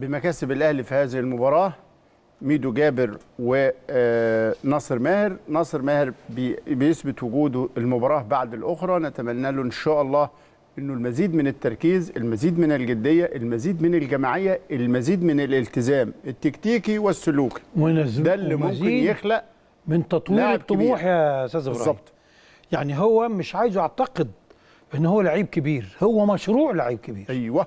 بمكاسب الأهلي في هذه المباراة ميدو جابر وناصر آه، ماهر ناصر ماهر بيثبت وجوده المباراة بعد الأخرى نتمنى له إن شاء الله انه المزيد من التركيز المزيد من الجديه المزيد من الجماعيه المزيد من الالتزام التكتيكي والسلوكي ده اللي ممكن يخلق من تطوير الطموح يا استاذ ابراهيم بالظبط يعني هو مش عايزه يعتقد ان هو لعيب كبير هو مشروع لعيب كبير ايوه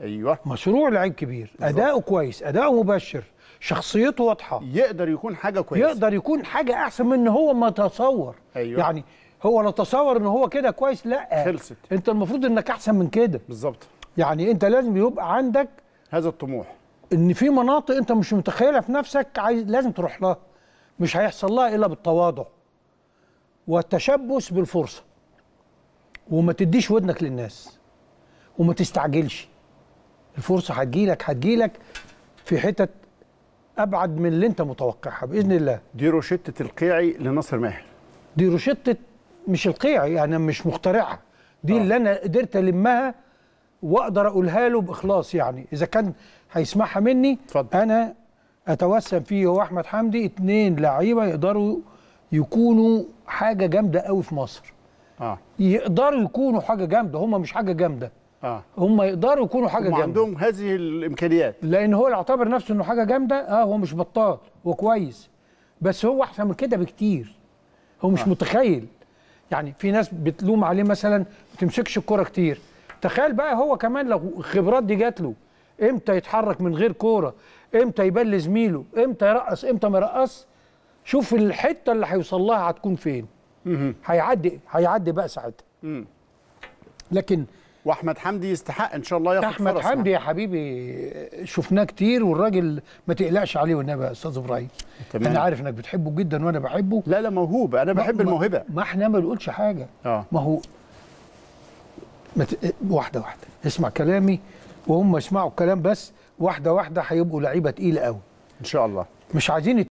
ايوه مشروع لعيب كبير اداؤه كويس اداؤه مبشر شخصيته واضحه يقدر يكون حاجه كويسه يقدر يكون حاجه احسن من ان هو ما تصور أيوة. يعني هو لا تصور ان هو كده كويس لا خلصت انت المفروض انك احسن من كده بالظبط يعني انت لازم يبقى عندك هذا الطموح ان في مناطق انت مش متخيلها في نفسك عايز لازم تروح لها مش هيحصل لها الا بالتواضع والتشبث بالفرصه وما تديش ودنك للناس وما تستعجلش الفرصه هتجيلك هتجيلك في حتت ابعد من اللي انت متوقعها باذن الله دي روشته القيعي لنصر ماهر دي روشته مش القيعي انا يعني مش مخترعها دي آه. اللي انا قدرت المها واقدر اقولها له باخلاص يعني اذا كان هيسمعها مني فضل. انا اتوسم فيه هو احمد حمدي اتنين لعيبه يقدروا يكونوا حاجه جامده قوي في مصر آه. يقدروا يكونوا حاجه جامده هما مش حاجه جامده آه. هم يقدروا يكونوا حاجه جامده عندهم هذه الامكانيات لان هو يعتبر نفسه انه حاجه جامده اه هو مش بطال وكويس بس هو احسن من كده بكتير هو مش آه. متخيل يعني في ناس بتلوم عليه مثلا ما تمسكش الكوره كتير تخيل بقى هو كمان لو الخبرات دي جات له امتى يتحرك من غير كوره امتى يبل زميله امتى يرقص امتى ما يرقص شوف الحته اللي هيوصل لها هتكون فين هيعدي هيعدي بقى ساعتها لكن واحمد حمدي يستحق ان شاء الله ياخد احمد فرص حمدي يا يعني. حبيبي شفناه كتير والراجل ما تقلقش عليه والنبي يا استاذ ابراهيم انا عارف انك بتحبه جدا وانا بحبه لا لا موهوب انا بحب ما الموهبه ما احنا ما بنقولش حاجه اه ما هو مت... واحده واحده اسمع كلامي وهم يسمعوا الكلام بس واحده واحده هيبقوا لعيبه تقيله قوي ان شاء الله مش عايزين